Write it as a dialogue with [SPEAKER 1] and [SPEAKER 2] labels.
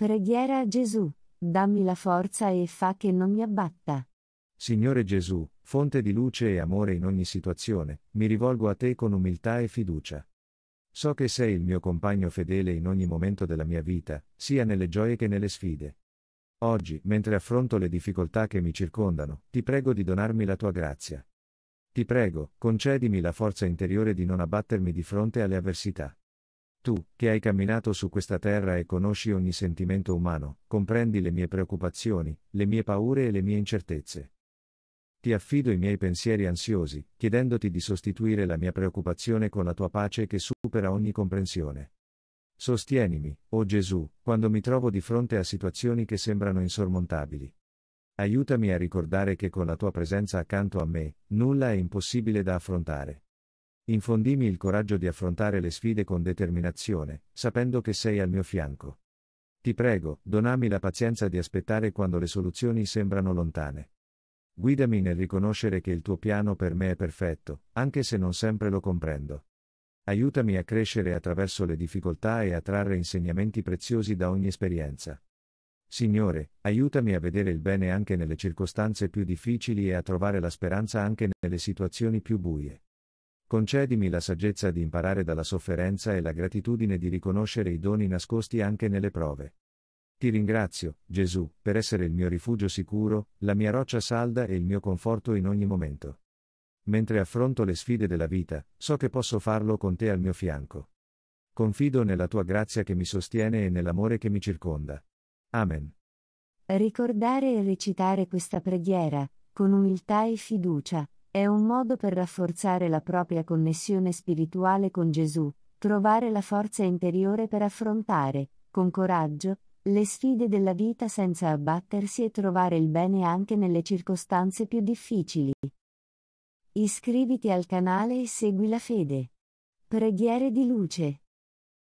[SPEAKER 1] Preghiera a Gesù, dammi la forza e fa che non mi abbatta.
[SPEAKER 2] Signore Gesù, fonte di luce e amore in ogni situazione, mi rivolgo a te con umiltà e fiducia. So che sei il mio compagno fedele in ogni momento della mia vita, sia nelle gioie che nelle sfide. Oggi, mentre affronto le difficoltà che mi circondano, ti prego di donarmi la tua grazia. Ti prego, concedimi la forza interiore di non abbattermi di fronte alle avversità. Tu, che hai camminato su questa terra e conosci ogni sentimento umano, comprendi le mie preoccupazioni, le mie paure e le mie incertezze. Ti affido i miei pensieri ansiosi, chiedendoti di sostituire la mia preoccupazione con la tua pace che supera ogni comprensione. Sostienimi, o oh Gesù, quando mi trovo di fronte a situazioni che sembrano insormontabili. Aiutami a ricordare che con la tua presenza accanto a me, nulla è impossibile da affrontare. Infondimi il coraggio di affrontare le sfide con determinazione, sapendo che sei al mio fianco. Ti prego, donami la pazienza di aspettare quando le soluzioni sembrano lontane. Guidami nel riconoscere che il tuo piano per me è perfetto, anche se non sempre lo comprendo. Aiutami a crescere attraverso le difficoltà e a trarre insegnamenti preziosi da ogni esperienza. Signore, aiutami a vedere il bene anche nelle circostanze più difficili e a trovare la speranza anche nelle situazioni più buie. Concedimi la saggezza di imparare dalla sofferenza e la gratitudine di riconoscere i doni nascosti anche nelle prove. Ti ringrazio, Gesù, per essere il mio rifugio sicuro, la mia roccia salda e il mio conforto in ogni momento. Mentre affronto le sfide della vita, so che posso farlo con te al mio fianco. Confido nella tua grazia che mi sostiene e nell'amore che mi circonda. Amen.
[SPEAKER 1] Ricordare e recitare questa preghiera, con umiltà e fiducia, è un modo per rafforzare la propria connessione spirituale con Gesù, trovare la forza interiore per affrontare, con coraggio, le sfide della vita senza abbattersi e trovare il bene anche nelle circostanze più difficili. Iscriviti al canale e segui la fede. Preghiere di luce.